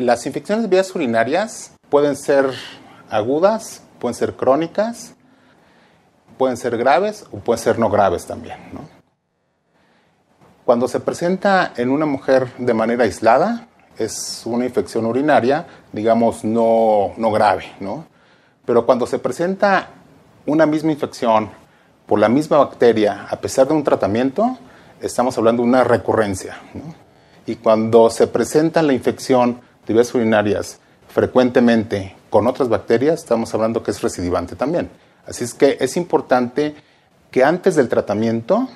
Las infecciones de vías urinarias pueden ser agudas, pueden ser crónicas, pueden ser graves o pueden ser no graves también. Cuando se presenta en una mujer de manera aislada, es una infección urinaria, digamos, no, grave, Pero cuando se presenta una misma infección por la misma bacteria, a pesar de un tratamiento, estamos hablando de una recurrencia. Y cuando se presenta la infección vías urinarias frecuentemente con otras bacterias, estamos hablando que es recidivante también. Así es que es importante que antes del tratamiento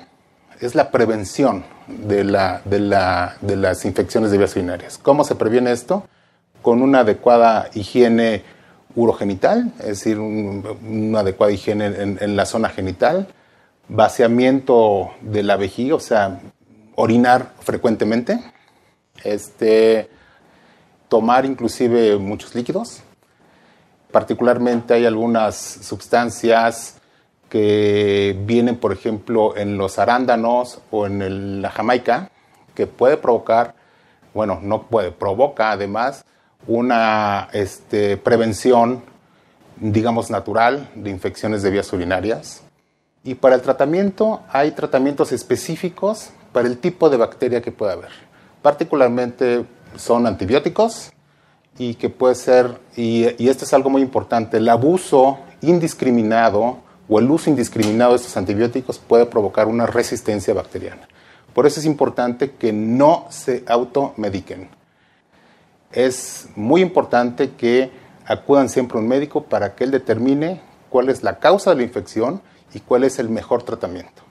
es la prevención de, la, de, las infecciones de vías urinarias. ¿Cómo se previene esto? Con una adecuada higiene urogenital, es decir, una adecuada higiene en, en, la zona genital, vaciamiento de la vejiga, o sea, orinar frecuentemente, este, tomar inclusive muchos líquidos. Particularmente hay algunas sustancias que vienen, por ejemplo, en los arándanos o en la jamaica, que puede provocar, bueno, no puede, provoca además una este, prevención, digamos, natural de infecciones de vías urinarias. Y para el tratamiento hay tratamientos específicos para el tipo de bacteria que puede haber. Particularmente son antibióticos y que puede ser, y, esto es algo muy importante, el abuso indiscriminado o el uso indiscriminado de estos antibióticos puede provocar una resistencia bacteriana. Por eso es importante que no se automediquen. Es muy importante que acudan siempre a un médico para que él determine cuál es la causa de la infección y cuál es el mejor tratamiento.